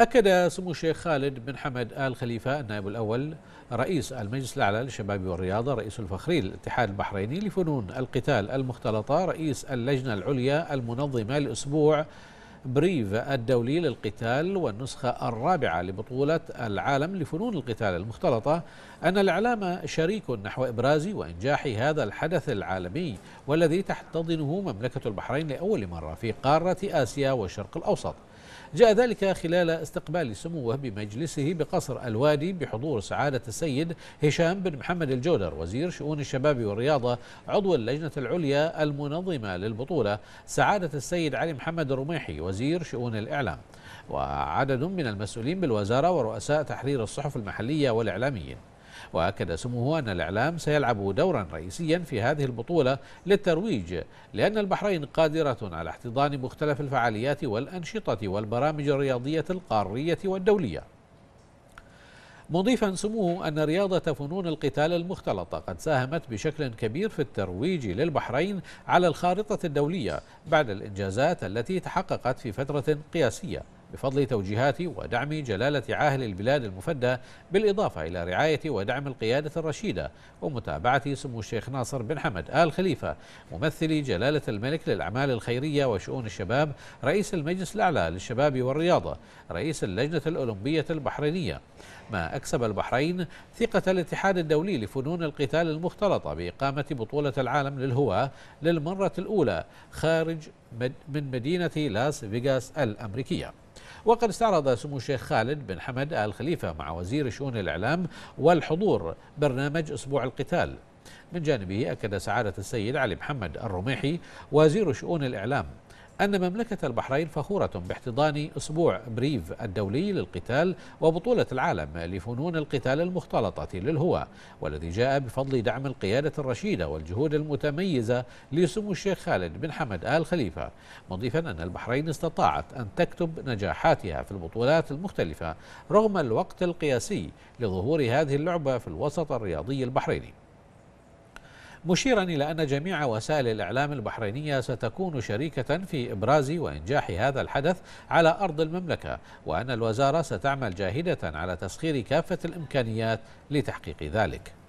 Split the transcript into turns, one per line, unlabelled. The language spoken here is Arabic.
أكد سمو الشيخ خالد بن حمد آل خليفة النائب الأول رئيس المجلس الأعلى للشباب والرياضة رئيس الفخري للاتحاد البحريني لفنون القتال المختلطة رئيس اللجنة العليا المنظمة لأسبوع بريف الدولي للقتال والنسخة الرابعة لبطولة العالم لفنون القتال المختلطة أن الإعلام شريك نحو إبراز وإنجاح هذا الحدث العالمي والذي تحتضنه مملكة البحرين لأول مرة في قارة آسيا والشرق الأوسط جاء ذلك خلال استقبال سموه بمجلسه بقصر الوادي بحضور سعادة السيد هشام بن محمد الجودر وزير شؤون الشباب والرياضة عضو اللجنة العليا المنظمة للبطولة سعادة السيد علي محمد الرميحي وزير وزير شؤون الإعلام وعدد من المسؤولين بالوزارة ورؤساء تحرير الصحف المحلية والإعلاميين وأكد سموه أن الإعلام سيلعب دورا رئيسيا في هذه البطولة للترويج لأن البحرين قادرة على احتضان مختلف الفعاليات والأنشطة والبرامج الرياضية القارية والدولية مضيفا سموه أن رياضة فنون القتال المختلطة قد ساهمت بشكل كبير في الترويج للبحرين على الخارطة الدولية بعد الإنجازات التي تحققت في فترة قياسية بفضل توجيهات ودعم جلالة عاهل البلاد المفدى بالإضافة إلى رعاية ودعم القيادة الرشيدة ومتابعة سمو الشيخ ناصر بن حمد آل خليفة ممثل جلالة الملك للأعمال الخيرية وشؤون الشباب رئيس المجلس الأعلى للشباب والرياضة رئيس اللجنة الأولمبية البحرينية ما أكسب البحرين ثقة الاتحاد الدولي لفنون القتال المختلطة بإقامة بطولة العالم للهواة للمرة الأولى خارج من مدينة لاس فيغاس الأمريكية وقد استعرض سمو الشيخ خالد بن حمد آل خليفة مع وزير شؤون الإعلام والحضور برنامج أسبوع القتال من جانبه أكد سعادة السيد علي محمد الرميحي وزير شؤون الإعلام أن مملكة البحرين فخورة باحتضان أسبوع بريف الدولي للقتال وبطولة العالم لفنون القتال المختلطة للهواء والذي جاء بفضل دعم القيادة الرشيدة والجهود المتميزة لسمو الشيخ خالد بن حمد آل خليفة مضيفا أن البحرين استطاعت أن تكتب نجاحاتها في البطولات المختلفة رغم الوقت القياسي لظهور هذه اللعبة في الوسط الرياضي البحريني مشيرا إلى أن جميع وسائل الإعلام البحرينية ستكون شريكة في إبراز وإنجاح هذا الحدث على أرض المملكة وأن الوزارة ستعمل جاهدة على تسخير كافة الإمكانيات لتحقيق ذلك